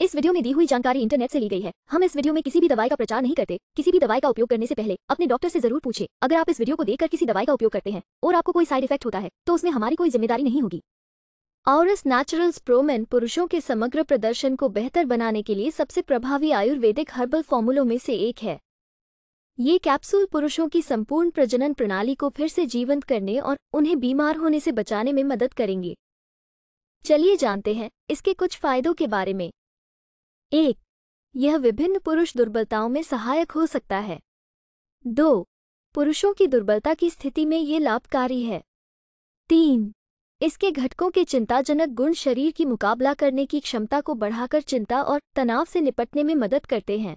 इस वीडियो में दी हुई जानकारी इंटरनेट से ली गई है हम इस वीडियो में किसी भी दवाई का प्रचार नहीं करते किसी भी दवाई का उपयोग करने से पहले अपने डॉक्टर से जरूर पूछे अगर आप इस वीडियो को देखकर किसी दवाई का उपयोग करते हैं और आपको कोई साइड इफेक्ट होता है तो उसमें हमारी कोई जिम्मेदारी नहीं होगी और इस नेचुरल्स प्रोमेन पुरुषों के समग्र प्रदर्शन को बेहतर बनाने के लिए सबसे प्रभावी आयुर्वेदिक हर्बल फॉर्मूलों में से एक है ये कैप्सूल पुरुषों की संपूर्ण प्रजनन प्रणाली को फिर से जीवंत करने और उन्हें बीमार होने से बचाने में मदद करेंगे चलिए जानते हैं इसके कुछ फायदों के बारे में एक यह विभिन्न पुरुष दुर्बलताओं में सहायक हो सकता है दो पुरुषों की दुर्बलता की स्थिति में ये लाभकारी है तीन इसके घटकों के चिंताजनक गुण शरीर की मुकाबला करने की क्षमता को बढ़ाकर चिंता और तनाव से निपटने में मदद करते हैं